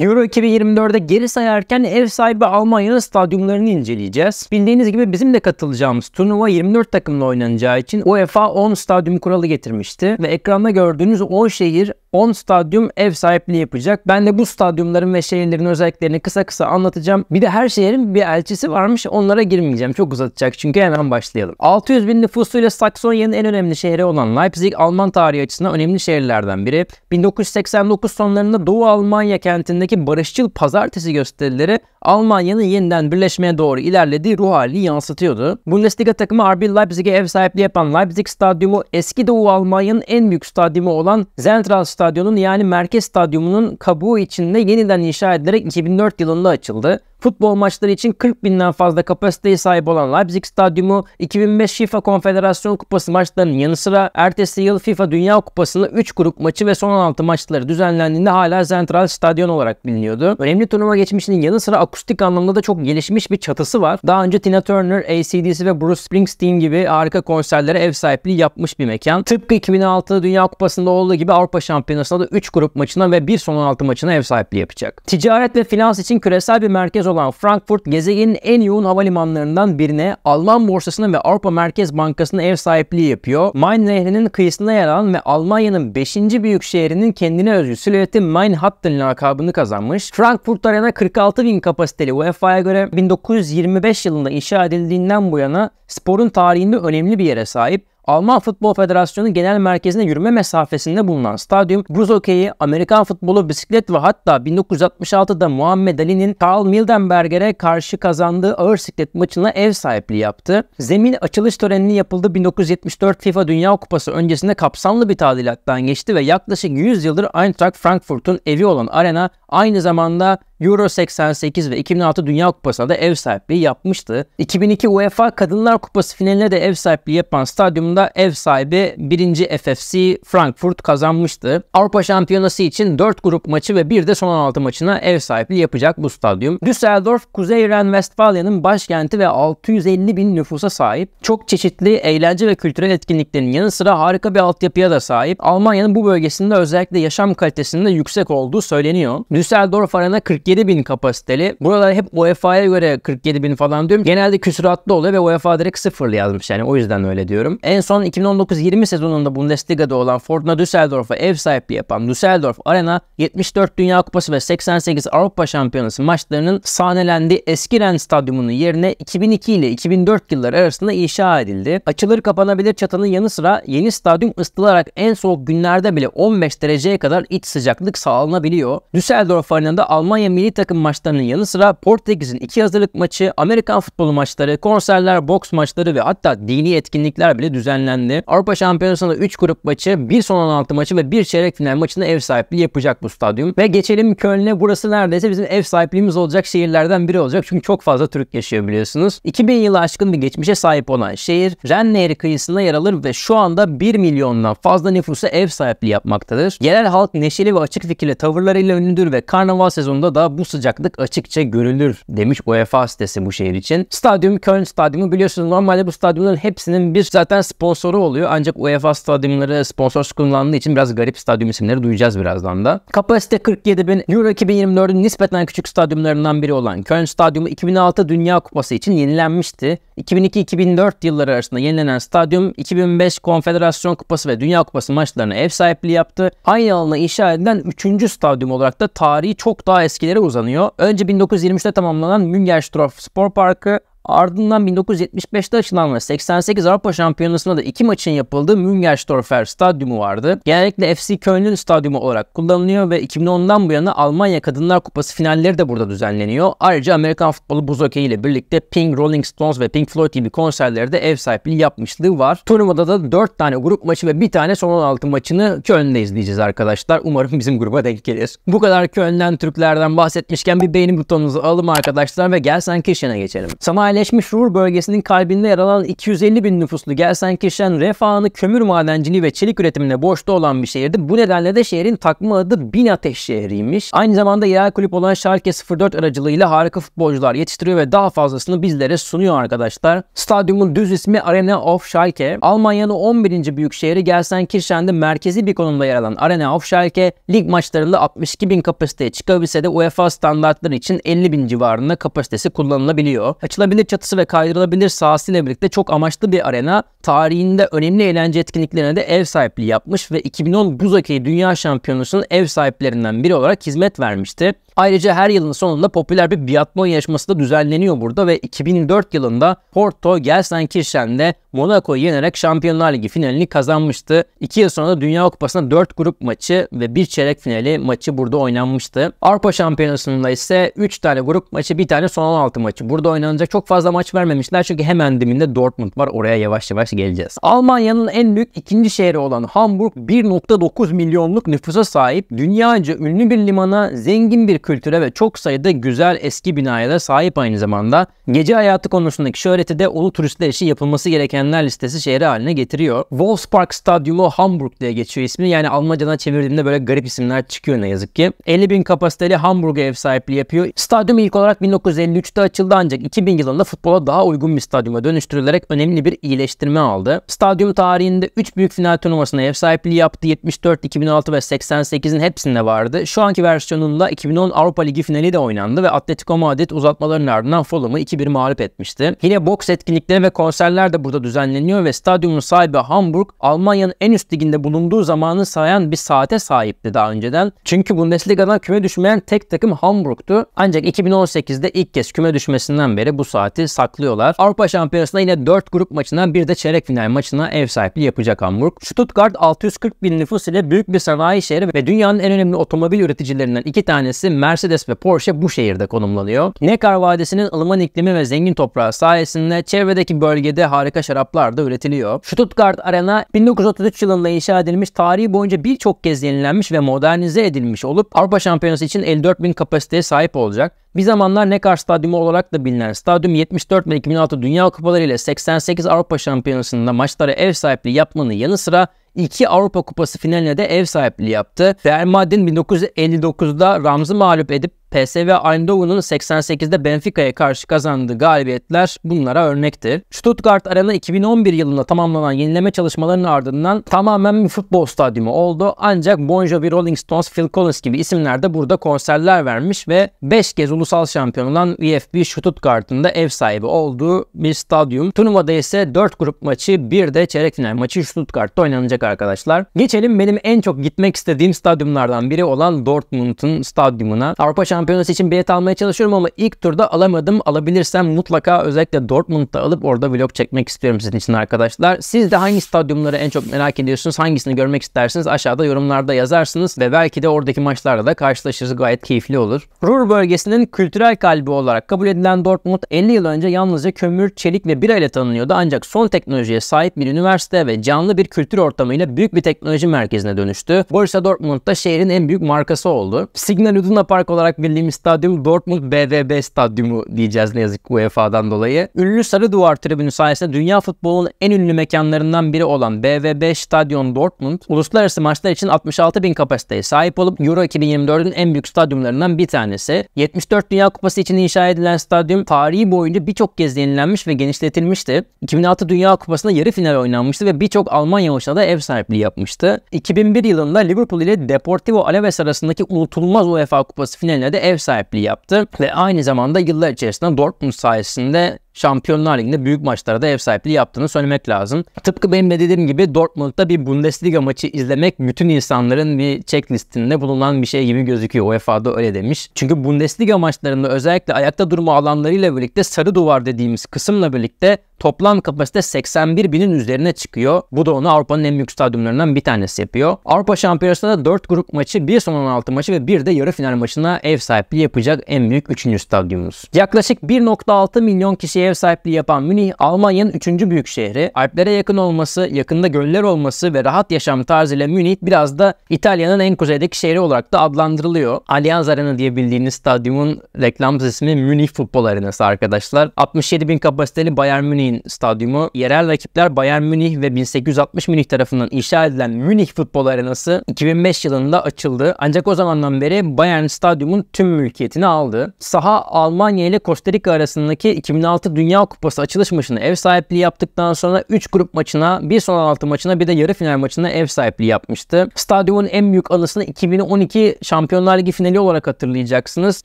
Euro 2024'de geri sayarken ev sahibi Almanya'nın stadyumlarını inceleyeceğiz. Bildiğiniz gibi bizim de katılacağımız turnuva 24 takımla oynanacağı için UEFA 10 stadyum kuralı getirmişti ve ekranda gördüğünüz 10 şehir 10 stadyum ev sahipliği yapacak. Ben de bu stadyumların ve şehirlerin özelliklerini kısa kısa anlatacağım. Bir de her şehrin bir elçisi varmış onlara girmeyeceğim. Çok uzatacak çünkü hemen başlayalım. 600 bin nüfusuyla Saksonya'nın en önemli şehri olan Leipzig Alman tarihi açısından önemli şehirlerden biri. 1989 sonlarında Doğu Almanya kentindeki barışçıl pazartesi gösterileri Almanya'nın yeniden birleşmeye doğru ilerlediği ruh halini yansıtıyordu. Bundesliga takımı RB Leipzig'e ev sahipliği yapan Leipzig stadyumu eski Doğu Almanya'nın en büyük stadyumu olan Zentral Stadyum'un yani Merkez Stadyumu'nun kabuğu içinde yeniden inşa edilerek 2004 yılında açıldı. Futbol maçları için 40 binden fazla kapasiteye sahip olan Leipzig Stadyumu 2005 FIFA Konfederasyon Kupası maçlarının yanı sıra ertesi yıl FIFA Dünya Kupası'nda 3 grup maçı ve son 16 maçları düzenlendiğinde hala Central Stadion olarak biliniyordu. Önemli turnuva geçmişinin yanı sıra akustik anlamda da çok gelişmiş bir çatısı var. Daha önce Tina Turner, ACDC ve Bruce Springsteen gibi harika konserlere ev sahipliği yapmış bir mekan. Tıpkı 2006 Dünya Kupası'nda olduğu gibi Avrupa Şampiyonası'nda da 3 grup maçına ve 1 son 16 maçına ev sahipliği yapacak. Ticaret ve finans için küresel bir merkez olan olan Frankfurt gezegenin en yoğun havalimanlarından birine Alman borsasına ve Avrupa Merkez Bankası'na ev sahipliği yapıyor. Main nehrinin kıyısına yer alan ve Almanya'nın 5. büyük şehrinin kendine özgü silüeti Manhattan lakabını kazanmış. Frankfurt Arena 46 bin kapasiteli UEFA'ya göre 1925 yılında inşa edildiğinden bu yana sporun tarihinde önemli bir yere sahip. Alman Futbol Federasyonu genel merkezine yürüme mesafesinde bulunan stadyum, buz okeyi, Amerikan futbolu, bisiklet ve hatta 1966'da Muhammed Ali'nin Karl Mildenberger'e karşı kazandığı ağır siklet maçına ev sahipliği yaptı. Zemin açılış törenini yapıldı 1974 FIFA Dünya Kupası öncesinde kapsamlı bir tadilattan geçti ve yaklaşık 100 yıldır Eintracht Frankfurt'un evi olan arena aynı zamanda Euro 88 ve 2006 Dünya Kupası'na da ev sahipliği yapmıştı. 2002 UEFA Kadınlar Kupası finaline de ev sahipliği yapan stadyumda sezonda ev sahibi 1. FFC Frankfurt kazanmıştı. Avrupa Şampiyonası için 4 grup maçı ve bir de son 16 maçına ev sahipliği yapacak bu stadyum. Düsseldorf, Kuzey Ren-Westfalya'nın başkenti ve 650 bin nüfusa sahip. Çok çeşitli eğlence ve kültürel etkinliklerin yanı sıra harika bir altyapıya da sahip. Almanya'nın bu bölgesinde özellikle yaşam kalitesinde yüksek olduğu söyleniyor. Düsseldorf Arena 47 bin kapasiteli. Buralar hep UEFA'ya göre 47 bin falan diyorum. Genelde küsuratlı oluyor ve UEFA direkt sıfırlı yazmış yani o yüzden öyle diyorum. En son 2019-20 sezonunda Bundesliga'da olan Fortuna Düsseldorf'a ev sahipliği yapan Düsseldorf Arena 74 Dünya Kupası ve 88 Avrupa Şampiyonası maçlarının sahnelendiği ren Stadyumu'nun yerine 2002 ile 2004 yılları arasında inşa edildi. Açılır kapanabilir çatının yanı sıra yeni stadyum ısıtılarak en soğuk günlerde bile 15 dereceye kadar iç sıcaklık sağlanabiliyor. Düsseldorf Arena'da Almanya milli takım maçlarının yanı sıra Portekiz'in iki hazırlık maçı, Amerikan futbolu maçları, konserler, boks maçları ve hatta dini etkinlikler bile düzenleniyor düzenlendi. Avrupa Şampiyonası'nda 3 grup maçı, 1 son 16 maçı ve 1 çeyrek final maçında ev sahipliği yapacak bu stadyum. Ve geçelim Köln'e. Burası neredeyse bizim ev sahipliğimiz olacak şehirlerden biri olacak. Çünkü çok fazla Türk yaşıyor biliyorsunuz. 2000 yılı aşkın bir geçmişe sahip olan şehir Ren Nehri kıyısında yer alır ve şu anda 1 milyondan fazla nüfusa ev sahipliği yapmaktadır. Yerel halk neşeli ve açık fikirli tavırlarıyla ünlüdür ve karnaval sezonunda da bu sıcaklık açıkça görülür demiş UEFA sitesi bu şehir için. Stadyum Köln Stadyumu biliyorsunuz normalde bu stadyumların hepsinin bir zaten sponsoru oluyor. Ancak UEFA stadyumları sponsor kullandığı için biraz garip stadyum isimleri duyacağız birazdan da. Kapasite 47 bin. Euro 2024'ün nispeten küçük stadyumlarından biri olan Köln Stadyumu 2006 Dünya Kupası için yenilenmişti. 2002-2004 yılları arasında yenilenen stadyum 2005 Konfederasyon Kupası ve Dünya Kupası maçlarına ev sahipliği yaptı. Aynı alana inşa edilen 3. stadyum olarak da tarihi çok daha eskilere uzanıyor. Önce 1923'te tamamlanan Müngerstraff Spor Parkı Ardından 1975'te açılan ve 88 Avrupa Şampiyonası'nda da iki maçın yapıldığı Müngerstorfer Stadyumu vardı. Genellikle FC Köln'ün stadyumu olarak kullanılıyor ve 2010'dan bu yana Almanya Kadınlar Kupası finalleri de burada düzenleniyor. Ayrıca Amerikan futbolu buz hokeyi ile birlikte Pink, Rolling Stones ve Pink Floyd gibi konserlere de ev sahipliği yapmışlığı var. Turnuvada da 4 tane grup maçı ve bir tane son 16 maçını Köln'de izleyeceğiz arkadaşlar. Umarım bizim gruba denk gelir. Bu kadar Köln'den, Türklerden bahsetmişken bir beğeni butonunuzu alalım arkadaşlar ve gel sen Kişin'e geçelim. Sana yerleşmiş Ruhr bölgesinin kalbinde yer alan 250 bin nüfuslu Gelsenkirchen refahını kömür madenciliği ve çelik üretimine borçlu olan bir şehirdi. Bu nedenle de şehrin takma adı Bin Ateş şehriymiş. Aynı zamanda yerel kulüp olan Schalke 04 aracılığıyla harika futbolcular yetiştiriyor ve daha fazlasını bizlere sunuyor arkadaşlar. Stadyumun düz ismi Arena of Schalke. Almanya'nın 11. büyük şehri Gelsenkirchen'de merkezi bir konumda yer alan Arena of Schalke lig maçlarında 62 bin kapasiteye çıkabilse de UEFA standartları için 50 bin civarında kapasitesi kullanılabiliyor. Açılabilir çatısı ve kaydırılabilir sahasıyla birlikte çok amaçlı bir arena tarihinde önemli eğlence etkinliklerine de ev sahipliği yapmış ve 2010 buz hokeyi dünya şampiyonasının ev sahiplerinden biri olarak hizmet vermişti. Ayrıca her yılın sonunda popüler bir biatlon yarışması da düzenleniyor burada ve 2004 yılında Porto Gelsenkirchen'de Monaco'yu yenerek Şampiyonlar Ligi finalini kazanmıştı. 2 yıl sonra da Dünya Kupası'nda 4 grup maçı ve 1 çeyrek finali maçı burada oynanmıştı. Avrupa Şampiyonası'nda ise 3 tane grup maçı, 1 tane son 16 maçı. Burada oynanacak çok fazla maç vermemişler çünkü hemen diminde Dortmund var. Oraya yavaş yavaş geleceğiz? Almanya'nın en büyük ikinci şehri olan Hamburg 1.9 milyonluk nüfusa sahip, dünyaca ünlü bir limana, zengin bir kültüre ve çok sayıda güzel eski binaya da sahip aynı zamanda. Gece hayatı konusundaki şöhreti de ulu turistler için yapılması gerekenler listesi şehri haline getiriyor. Wolfspark Stadyumu Hamburg diye geçiyor ismi. Yani Almacadan çevirdiğimde böyle garip isimler çıkıyor ne yazık ki. 50 bin kapasiteli Hamburg'a ev sahipliği yapıyor. Stadyum ilk olarak 1953'te açıldı ancak 2000 yılında futbola daha uygun bir stadyuma dönüştürülerek önemli bir iyileştirme aldı. Stadyum tarihinde 3 büyük final turnuvasına ev sahipliği yaptı. 74, 2006 ve 88'in hepsinde vardı. Şu anki versiyonunda 2010 Avrupa Ligi finali de oynandı ve Atletico Madrid uzatmaların ardından Fulham'ı 2-1 mağlup etmişti. Yine boks etkinlikleri ve konserler de burada düzenleniyor ve stadyumun sahibi Hamburg, Almanya'nın en üst liginde bulunduğu zamanı sayan bir saate sahipti daha önceden. Çünkü Bundesliga'dan küme düşmeyen tek takım Hamburg'tu. Ancak 2018'de ilk kez küme düşmesinden beri bu saati saklıyorlar. Avrupa Şampiyonası'nda yine 4 grup maçından bir de çeyrek çeyrek final maçına ev sahipliği yapacak Hamburg. Stuttgart 640 bin nüfus ile büyük bir sanayi şehri ve dünyanın en önemli otomobil üreticilerinden iki tanesi Mercedes ve Porsche bu şehirde konumlanıyor. Neckar Vadisi'nin ılıman iklimi ve zengin toprağı sayesinde çevredeki bölgede harika şaraplar da üretiliyor. Stuttgart Arena 1933 yılında inşa edilmiş, tarihi boyunca birçok kez yenilenmiş ve modernize edilmiş olup Avrupa Şampiyonası için 54 bin kapasiteye sahip olacak. Bir zamanlar Neckar Stadyumu olarak da bilinen stadyum 74 ve 2006 Dünya Kupaları ile 88 Avrupa Şampiyonası'nda maçlara ev sahipliği yapmanın yanı sıra 2 Avrupa Kupası finaline de ev sahipliği yaptı. Real Madrid 1959'da Rams'ı mağlup edip PSV Eindhoven'ın 88'de Benfica'ya karşı kazandığı galibiyetler bunlara örnekti. Stuttgart Arena 2011 yılında tamamlanan yenileme çalışmalarının ardından tamamen bir futbol stadyumu oldu. Ancak Bon Jovi, Rolling Stones, Phil Collins gibi isimler de burada konserler vermiş ve 5 kez ulusal şampiyon olan VfB Stuttgart'ın da ev sahibi olduğu bir stadyum. Turnuvada ise 4 grup maçı bir de çeyrek final maçı Stuttgart'ta oynanacak arkadaşlar. Geçelim benim en çok gitmek istediğim stadyumlardan biri olan Dortmund'un stadyumuna. Avrupa Şampiyonası için bilet almaya çalışıyorum ama ilk turda alamadım. Alabilirsem mutlaka özellikle Dortmund'da alıp orada vlog çekmek istiyorum sizin için arkadaşlar. Siz de hangi stadyumları en çok merak ediyorsunuz? Hangisini görmek istersiniz? Aşağıda yorumlarda yazarsınız ve belki de oradaki maçlarla da karşılaşırız. Gayet keyifli olur. Ruhr bölgesinin kültürel kalbi olarak kabul edilen Dortmund 50 yıl önce yalnızca kömür, çelik ve bira tanınıyordu. Ancak son teknolojiye sahip bir üniversite ve canlı bir kültür ortamı anlamıyla büyük bir teknoloji merkezine dönüştü. Borussia Dortmund da şehrin en büyük markası oldu. Signal Iduna Park olarak bildiğimiz stadyum Dortmund BVB stadyumu diyeceğiz ne yazık ki UEFA'dan dolayı. Ünlü sarı duvar tribünü sayesinde dünya futbolunun en ünlü mekanlarından biri olan BVB Stadyum Dortmund, uluslararası maçlar için 66 bin kapasiteye sahip olup Euro 2024'ün en büyük stadyumlarından bir tanesi. 74 Dünya Kupası için inşa edilen stadyum tarihi boyunca birçok kez yenilenmiş ve genişletilmişti. 2006 Dünya Kupası'nda yarı final oynanmıştı ve birçok Almanya hoşuna da ev sahipliği yapmıştı. 2001 yılında Liverpool ile Deportivo Alaves arasındaki unutulmaz UEFA Kupası finaline de ev sahipliği yaptı ve aynı zamanda yıllar içerisinde Dortmund sayesinde Şampiyonlar Ligi'nde büyük maçlara da ev sahipliği yaptığını söylemek lazım. Tıpkı benim de dediğim gibi Dortmund'da bir Bundesliga maçı izlemek bütün insanların bir checklistinde bulunan bir şey gibi gözüküyor. UEFA'da öyle demiş. Çünkü Bundesliga maçlarında özellikle ayakta durma alanlarıyla birlikte sarı duvar dediğimiz kısımla birlikte toplam kapasite 81 binin üzerine çıkıyor. Bu da onu Avrupa'nın en büyük stadyumlarından bir tanesi yapıyor. Avrupa Şampiyonası'nda 4 grup maçı, bir son 16 maçı ve bir de yarı final maçına ev sahipliği yapacak en büyük 3. stadyumumuz. Yaklaşık 1.6 milyon kişiye ev sahipliği yapan Münih, Almanya'nın 3. büyük şehri. Alplere yakın olması, yakında göller olması ve rahat yaşam tarzıyla Münih biraz da İtalya'nın en kuzeydeki şehri olarak da adlandırılıyor. Allianz Arena diye bildiğiniz stadyumun reklam ismi Münih Futbol Arenası arkadaşlar. 67 bin kapasiteli Bayern Münih'in stadyumu. Yerel rakipler Bayern Münih ve 1860 Münih tarafından inşa edilen Münih Futbol Arenası 2005 yılında açıldı. Ancak o zamandan beri Bayern stadyumun tüm mülkiyetini aldı. Saha Almanya ile Costa Rica arasındaki 2006 Dünya Kupası açılış maçını ev sahipliği yaptıktan sonra 3 grup maçına, bir son 16 maçına bir de yarı final maçına ev sahipliği yapmıştı. Stadyumun en büyük anısını 2012 Şampiyonlar Ligi finali olarak hatırlayacaksınız.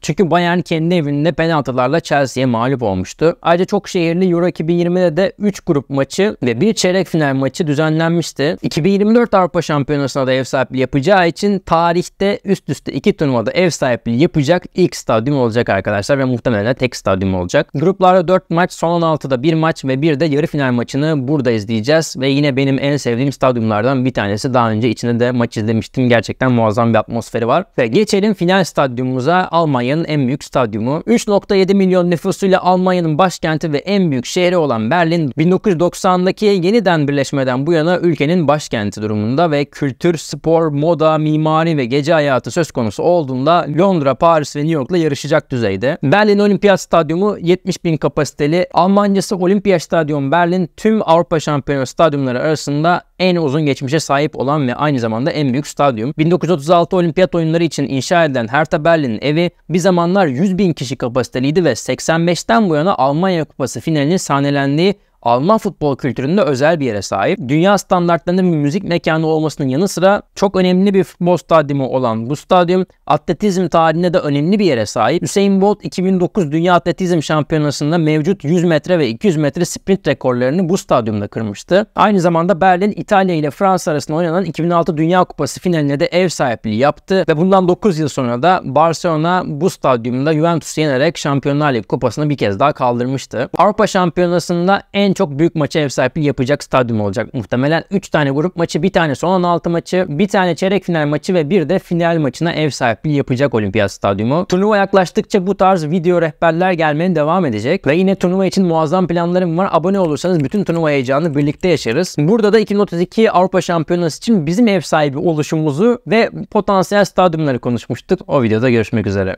Çünkü Bayern kendi evinde penaltılarla Chelsea'ye mağlup olmuştu. Ayrıca çok şehirli Euro 2020'de de 3 grup maçı ve bir çeyrek final maçı düzenlenmişti. 2024 Avrupa Şampiyonası'na da ev sahipliği yapacağı için tarihte üst üste iki turnuvada ev sahipliği yapacak ilk stadyum olacak arkadaşlar ve muhtemelen tek stadyum olacak. Gruplarda 4 maç son 16'da bir maç ve bir de yarı final maçını burada izleyeceğiz. Ve yine benim en sevdiğim stadyumlardan bir tanesi. Daha önce içinde de maç izlemiştim. Gerçekten muazzam bir atmosferi var. Ve geçelim final stadyumumuza. Almanya'nın en büyük stadyumu. 3.7 milyon nüfusuyla Almanya'nın başkenti ve en büyük şehri olan Berlin 1990'daki yeniden birleşmeden bu yana ülkenin başkenti durumunda ve kültür, spor, moda, mimari ve gece hayatı söz konusu olduğunda Londra, Paris ve New York'la yarışacak düzeyde. Berlin Olimpiyat Stadyumu 70 bin kapasite kapasiteli Almanya'sı Olympia Stadion Berlin tüm Avrupa Şampiyonu stadyumları arasında en uzun geçmişe sahip olan ve aynı zamanda en büyük stadyum. 1936 Olimpiyat oyunları için inşa edilen Hertha Berlin'in evi bir zamanlar 100 bin kişi kapasiteliydi ve 85'ten bu yana Almanya Kupası finalinin sahnelendiği Alman futbol kültüründe özel bir yere sahip. Dünya standartlarında bir müzik mekanı olmasının yanı sıra çok önemli bir futbol stadyumu olan bu stadyum atletizm tarihinde de önemli bir yere sahip. Hüseyin Bolt 2009 Dünya Atletizm Şampiyonası'nda mevcut 100 metre ve 200 metre sprint rekorlarını bu stadyumda kırmıştı. Aynı zamanda Berlin İtalya ile Fransa arasında oynanan 2006 Dünya Kupası finaline de ev sahipliği yaptı ve bundan 9 yıl sonra da Barcelona bu stadyumda Juventus'u yenerek Şampiyonlar Ligi kupasını bir kez daha kaldırmıştı. Avrupa Şampiyonası'nda en en çok büyük maça ev sahipliği yapacak stadyum olacak muhtemelen. 3 tane grup maçı, bir tane son 16 maçı, bir tane çeyrek final maçı ve bir de final maçına ev sahipliği yapacak Olimpiyat Stadyumu. Turnuva yaklaştıkça bu tarz video rehberler gelmeye devam edecek ve yine turnuva için muazzam planlarım var. Abone olursanız bütün turnuva heyecanını birlikte yaşarız. Burada da 2032 Avrupa Şampiyonası için bizim ev sahibi oluşumuzu ve potansiyel stadyumları konuşmuştuk. O videoda görüşmek üzere.